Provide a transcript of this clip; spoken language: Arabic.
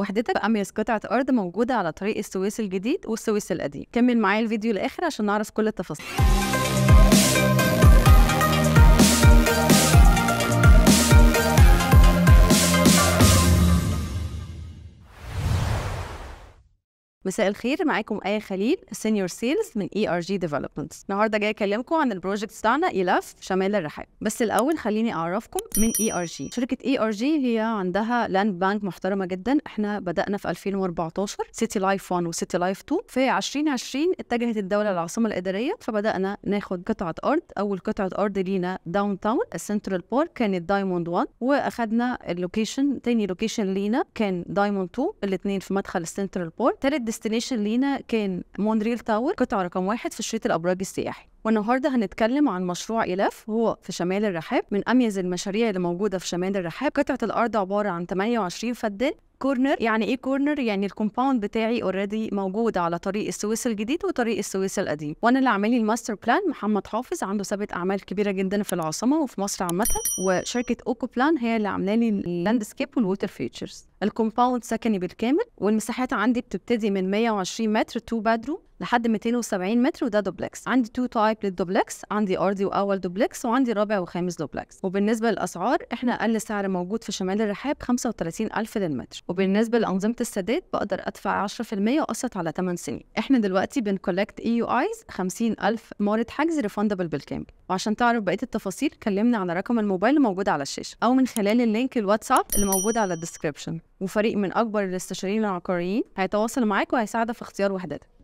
وحدتك أميز قطعة أرض موجودة على طريق السويس الجديد والسويس القديم كمل معايا الفيديو لآخر عشان نعرف كل التفاصيل مساء الخير معاكم آية خليل سينيور سيلز من اي ار جي ديفلوبمنت النهارده جاي اكلمكم عن البروجكت بتاعنا ايلاف e شمال الرحاب بس الاول خليني اعرفكم من اي ار جي شركه اي ار جي هي عندها لاند بانك محترمه جدا احنا بدانا في 2014 سيتي لايف 1 وسيتي لايف 2 في 2020 اتجهت الدوله للعاصمه الاداريه فبدانا ناخد قطعه ارض اول قطعه ارض لينا داون تاون السنترال بارك كانت دايموند 1 واخدنا اللوكيشن تاني لوكيشن لينا كان دايموند 2 الاثنين في مدخل السنترال بارك ديستنيشن لينا كان مونريال تاور قطعه رقم واحد في الشريط الابراج السياحي والنهارده هنتكلم عن مشروع إلاف هو في شمال الرحاب من أميز المشاريع اللي موجودة في شمال الرحاب قطعة الأرض عبارة عن 28 فدان كورنر يعني ايه كورنر يعني الكومباوند بتاعي اوريدي موجود على طريق السويس الجديد وطريق السويس القديم وانا اللي عاملي لي الماستر بلان محمد حافظ عنده سابق اعمال كبيره جدا في العاصمه وفي مصر عامه وشركه اوكو بلان هي اللي عامله لي اللاندسكيب والووتر فيتشرز الكومباوند سكني بالكامل والمساحات عندي بتبتدي من 120 متر 2 بادروم لحد 270 متر وده دوبلكس عندي تو تايب للدوبلكس عندي ارضي واول دوبلكس وعندي رابع وخامس دوبلكس وبالنسبه للاسعار احنا اقل سعر موجود في شمال الرحاب 35000 للمتر وبالنسبه لانظمه السداد بقدر ادفع 10% وقسط على 8 سنين احنا دلوقتي بنكولكت اي يو ايز 50000 مورد حجز ريفاندبل بالكامل وعشان تعرف بقيه التفاصيل كلمنا على رقم الموبايل الموجود على الشاشه او من خلال اللينك الواتساب اللي موجود على الديسكربشن وفريق من اكبر الاستشاريين العقاريين هيتواصل معاك وهيساعدك في اختيار وحدتك